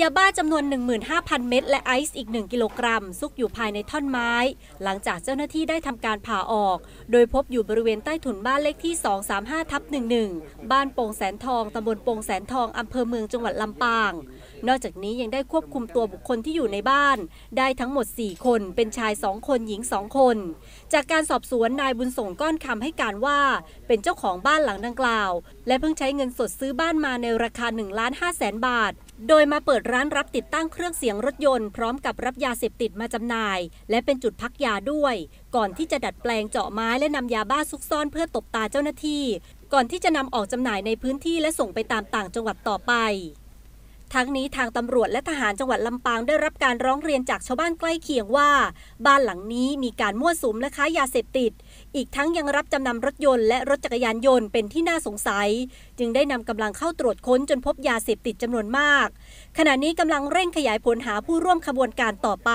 ยาบ้าจำนวน 15,000 เม็ดและไอซ์อีก 1 กิโลกรัมซุกอยู่ภายในท่อนไม้ หลังจากเจ้าหน้าที่ได้ทำการผ่าออก โดยพบอยู่บริเวณใต้ถุนบ้านเลขที่ 235ทับ11บ้านโป่งแสนทองตำบลโป่งแสนทองอำเภอเมืองจังหวัดลำปาง นอกจากนี้ยังได้ควบคุมตัวบุคคลที่อยู่ในบ้าน ได้ทั้งหมด 4 คนเป็นชาย 2 คนหญิง2คน จากการสอบสวนนายบุญส่งก้อนคำให้การว่าเป็นเจ้าของบ้านหลังดังกล่าว และเพิ่งใช้เงินสดซื้อบ้านมาในราคา1ล้าน5แสนบาทโดยมาเปิดร้านรับติดตั้งเครื่องเสียงรถยนต์พร้อมกับรับยาเสพติดมาจำหน่าย และเป็นจุดพักยาด้วย ก่อนที่จะดัดแปลงเจาะไม้และนำยาบ้าซุกซ่อนเพื่อตบตาเจ้าหน้าที่ ก่อนที่จะนำออกจำหน่ายในพื้นที่และส่งไปตามต่างจังหวัดต่อไปทั้งนี้ทางตำรวจและทหารจังหวัดลำปางได้รับการร้องเรียนจากชาวบ้านใกล้เคียงว่า บ้านหลังนี้มีการมั่วสุมและค้ายาเสพติด อีกทั้งยังรับจำนำรถยนต์และรถจักรยานยนต์เป็นที่น่าสงสัย จึงได้นำกำลังเข้าตรวจค้นจนพบยาเสพติดจำนวนมาก ขณะนี้กำลังเร่งขยายผลหาผู้ร่วมขบวนการต่อไป